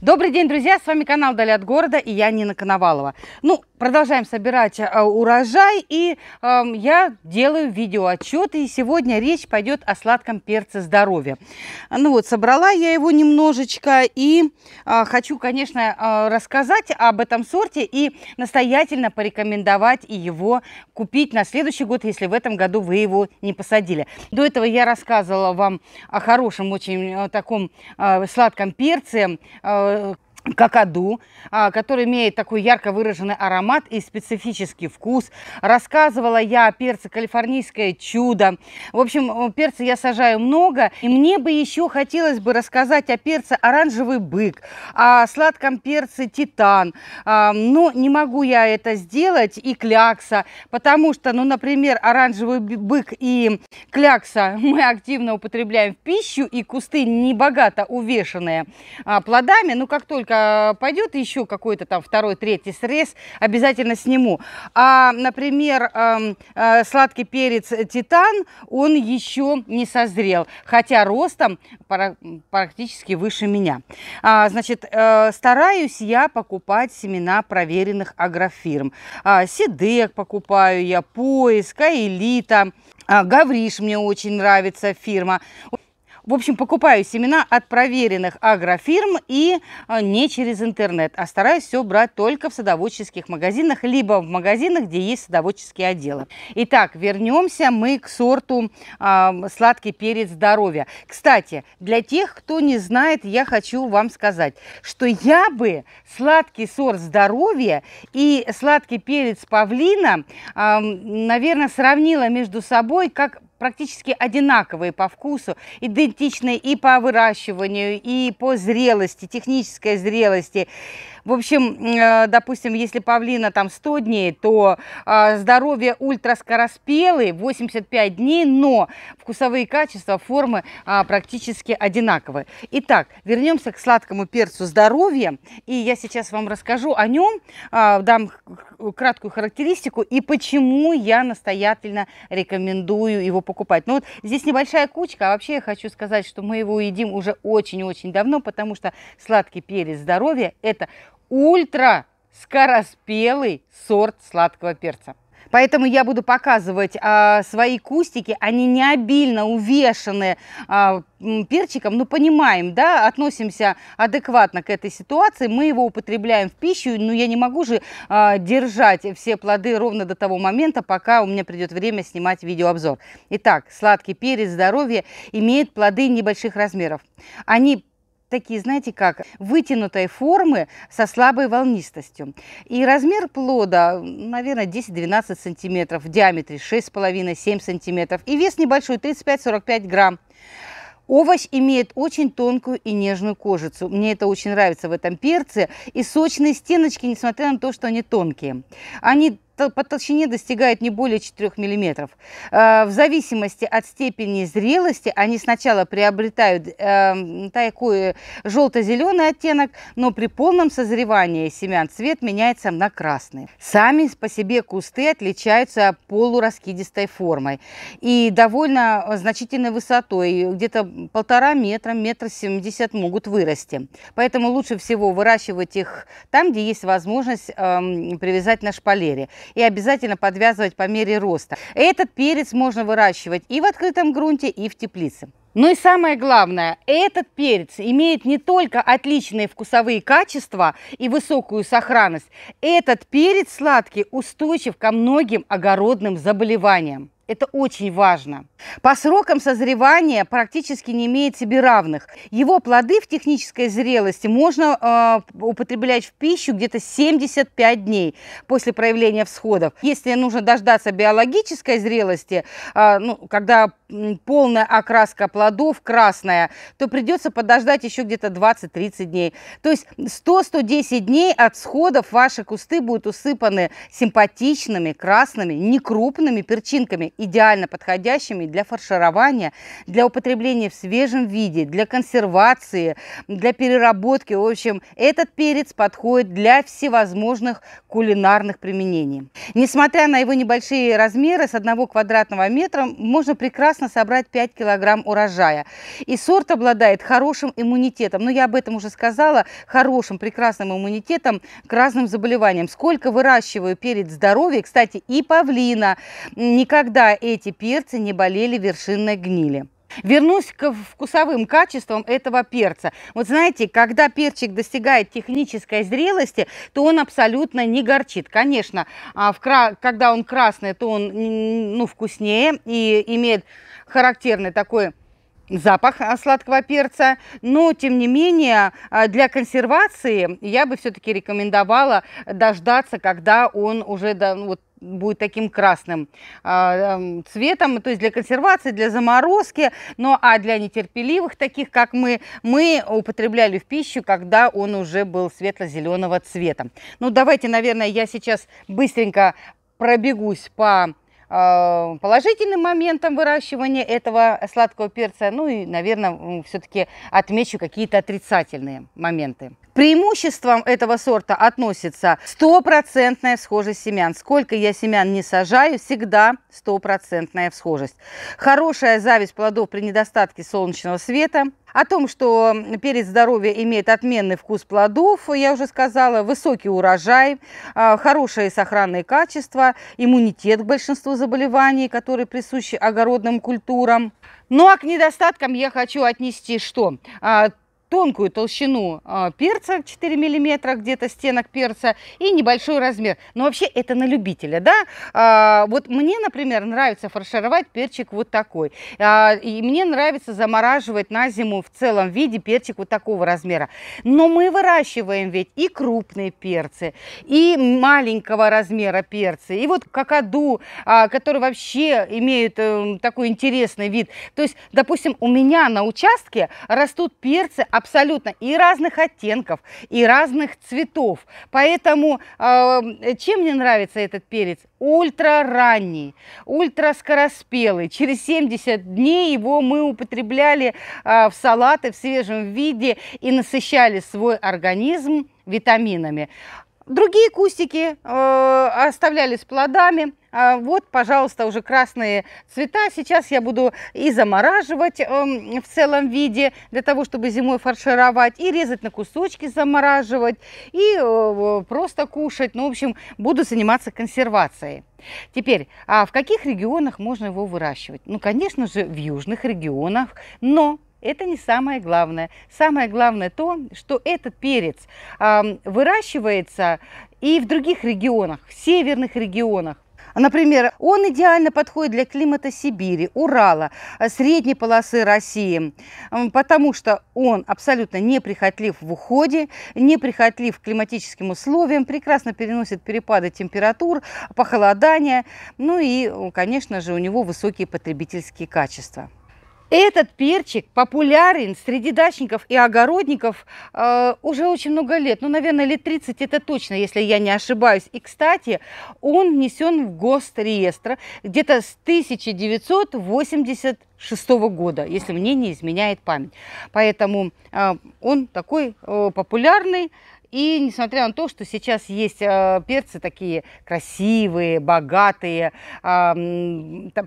Добрый день, друзья! С вами канал «Дали от города» и я, Нина Коновалова. Ну, продолжаем собирать а, урожай, и э, я делаю видеоотчет, и сегодня речь пойдет о сладком перце здоровья. Ну вот, собрала я его немножечко, и э, хочу, конечно, э, рассказать об этом сорте и настоятельно порекомендовать и его купить на следующий год, если в этом году вы его не посадили. До этого я рассказывала вам о хорошем очень таком сладком перце, какаду, а, который имеет такой ярко выраженный аромат и специфический вкус. Рассказывала я о перце «Калифорнийское чудо». В общем, э, перца я сажаю много. И мне бы еще хотелось бы рассказать о перце «Оранжевый бык», о сладком перце «Титан». А, но не могу я это сделать и клякса, потому что, ну, например, «Оранжевый бык» и клякса мы активно употребляем в пищу, и кусты не богато увешанные а, плодами. Но как только пойдет еще какой-то там второй, третий срез, обязательно сниму. А, например, эм, э, сладкий перец титан, он еще не созрел, хотя ростом практически выше меня. А, значит, э, стараюсь я покупать семена проверенных агрофирм. А, Сидек покупаю я, Поиск, Элита. А, Гавриш мне очень нравится фирма. В общем, покупаю семена от проверенных агрофирм и э, не через интернет, а стараюсь все брать только в садоводческих магазинах, либо в магазинах, где есть садоводческие отделы. Итак, вернемся мы к сорту э, сладкий перец здоровья. Кстати, для тех, кто не знает, я хочу вам сказать, что я бы сладкий сорт здоровья и сладкий перец павлина, э, наверное, сравнила между собой как практически одинаковые по вкусу, идентичные и по выращиванию, и по зрелости, технической зрелости. В общем, э, допустим, если павлина там 100 дней, то а, здоровье ультраскороспелый 85 дней, но вкусовые качества, формы а, практически одинаковые. Итак, вернемся к сладкому перцу здоровья. И я сейчас вам расскажу о нем, а, дам краткую характеристику и почему я настоятельно рекомендую его покупать. Ну вот здесь небольшая кучка, а вообще я хочу сказать, что мы его едим уже очень-очень давно, потому что сладкий перец здоровья – это ультра скороспелый сорт сладкого перца. Поэтому я буду показывать а, свои кустики. Они не обильно увешаны а, перчиком. Но ну, понимаем, да, относимся адекватно к этой ситуации. Мы его употребляем в пищу, но я не могу же а, держать все плоды ровно до того момента, пока у меня придет время снимать видеообзор. Итак, сладкий перец здоровья имеет плоды небольших размеров. Они такие, знаете как, вытянутой формы со слабой волнистостью. И размер плода, наверное, 10-12 сантиметров, в диаметре 6,5-7 сантиметров. И вес небольшой, 35-45 грамм. Овощ имеет очень тонкую и нежную кожицу. Мне это очень нравится в этом перце. И сочные стеночки, несмотря на то, что они тонкие. Они по толщине достигают не более 4 мм. Э, в зависимости от степени зрелости они сначала приобретают эм, такой желто-зеленый оттенок, но при полном созревании семян цвет меняется на красный. Сами по себе кусты отличаются полураскидистой формой и довольно э, значительной высотой, где-то полтора метра, метр семьдесят могут вырасти. Поэтому лучше всего выращивать их там, где есть возможность эм, привязать на шпалере и обязательно подвязывать по мере роста. Этот перец можно выращивать и в открытом грунте, и в теплице. Ну и самое главное, этот перец имеет не только отличные вкусовые качества и высокую сохранность, этот перец сладкий устойчив ко многим огородным заболеваниям. Это очень важно. По срокам созревания практически не имеет себе равных. Его плоды в технической зрелости можно э, употреблять в пищу где-то 75 дней после проявления всходов. Если нужно дождаться биологической зрелости, э, ну, когда полная окраска плодов красная, то придется подождать еще где-то 20-30 дней. То есть 100-110 дней от всходов ваши кусты будут усыпаны симпатичными красными некрупными перчинками, идеально подходящими для фарширования, для употребления в свежем виде, для консервации, для переработки. В общем, этот перец подходит для всевозможных кулинарных применений. Несмотря на его небольшие размеры, с одного квадратного метра можно прекрасно собрать 5 килограмм урожая. И сорт обладает хорошим иммунитетом. Но я об этом уже сказала, хорошим, прекрасным иммунитетом к разным заболеваниям. Сколько выращиваю перец здоровья, кстати, и павлина, никогда когда эти перцы не болели вершинной гнили. Вернусь к вкусовым качествам этого перца. Вот знаете, когда перчик достигает технической зрелости, то он абсолютно не горчит. Конечно, а, когда он красный, то он ну, вкуснее и имеет характерный такой запах а, сладкого перца, но тем не менее а, для консервации я бы все-таки рекомендовала дождаться, когда он уже ну, вот будет таким красным а, эм, цветом, то есть для консервации, для заморозки, но ну, а для нетерпеливых, таких как мы, мы употребляли в пищу, когда он уже был светло-зеленого цвета. Ну, давайте, наверное, я сейчас быстренько пробегусь по Э, положительным моментом выращивания этого сладкого перца, ну и, наверное, все-таки отмечу какие-то отрицательные моменты. Преимуществом этого сорта относится стопроцентная схожесть семян. Сколько я семян не сажаю, всегда стопроцентная всхожесть. Хорошая зависть плодов при недостатке солнечного света – о том, что перец здоровья имеет отменный вкус плодов, я уже сказала, высокий урожай, а, хорошие сохранные качества, иммунитет к большинству заболеваний, которые присущи огородным культурам. Ну а к недостаткам я хочу отнести что? А, тонкую толщину а, перца, 4 миллиметра где-то стенок перца, и небольшой размер. Но вообще это на любителя, да? А, вот мне, например, нравится фаршировать перчик вот такой. А, и мне нравится замораживать на зиму в целом виде перчик вот такого размера. Но мы выращиваем ведь и крупные перцы, и маленького размера перцы, и вот какаду, который вообще имеют эм, такой интересный вид. То есть, допустим, у меня на участке растут перцы абсолютно и разных оттенков, и разных цветов. Поэтому э, чем мне нравится этот перец? Ультра ранний, ультра скороспелый. Через 70 дней его мы употребляли э, в салаты в свежем виде и насыщали свой организм витаминами. Другие кустики э, оставляли с плодами. А, вот, пожалуйста, уже красные цвета. Сейчас я буду и замораживать эм, в целом виде, для того, чтобы зимой фаршировать, и резать на кусочки, замораживать, и э, просто кушать. Ну, в общем, буду заниматься консервацией. Теперь, а в каких регионах можно его выращивать? Ну, конечно же, в южных регионах, но это не самое главное. Самое главное то, что этот перец э, выращивается и в других регионах, в северных регионах, Например, он идеально подходит для климата Сибири, Урала, э, средней полосы России, потому что он абсолютно неприхотлив в уходе, неприхотлив к климатическим условиям, прекрасно переносит перепады температур, похолодания, ну и, конечно же, у него высокие потребительские качества. Этот перчик популярен среди дачников и огородников э, уже очень много лет. Ну, наверное, лет 30 это точно, если я не ошибаюсь. И, кстати, он внесен в госреестр где-то с 1986 года, если мне не изменяет память. Поэтому э, он такой э, популярный, и несмотря на то, что сейчас есть э, перцы такие красивые, богатые, э,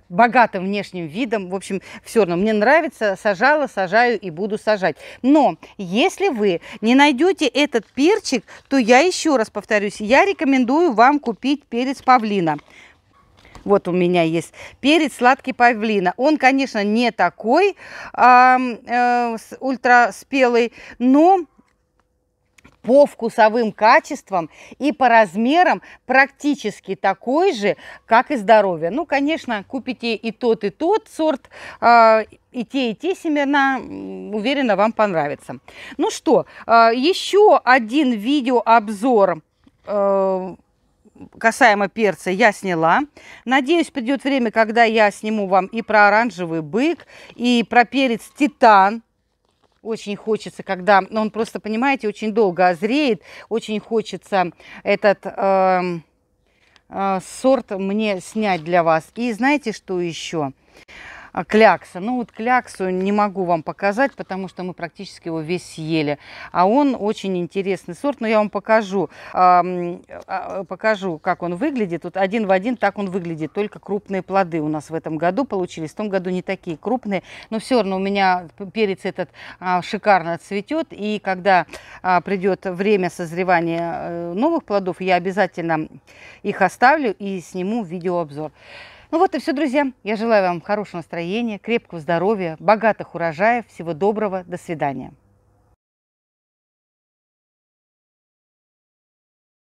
богатым внешним видом, в общем, все равно мне нравится, сажала, сажаю и буду сажать. Но если вы не найдете этот перчик, то я еще раз повторюсь, я рекомендую вам купить перец павлина. Вот у меня есть перец сладкий павлина. Он, конечно, не такой э, э, ультраспелый, но по вкусовым качествам и по размерам практически такой же, как и здоровье. Ну, конечно, купите и тот, и тот сорт, а, и те, и те семена, уверена, вам понравится. Ну что, а, еще один видеообзор э, касаемо перца я сняла. Надеюсь, придет время, когда я сниму вам и про оранжевый бык, и про перец титан, очень хочется, когда ну, он просто, понимаете, очень долго озреет, очень хочется этот э, э, сорт мне снять для вас. И знаете, что еще? А, клякса. Ну вот кляксу не могу вам показать, потому что мы практически его весь съели. А он очень интересный сорт, но я вам покажу, а, покажу, как он выглядит. Вот один в один так он выглядит, только крупные плоды у нас в этом году получились. В том году не такие крупные, но все равно у меня перец этот а, шикарно цветет. И когда придет время созревания э, новых плодов, я обязательно их оставлю и сниму видеообзор. Ну вот и все, друзья. Я желаю вам хорошего настроения, крепкого здоровья, богатых урожаев. Всего доброго. До свидания.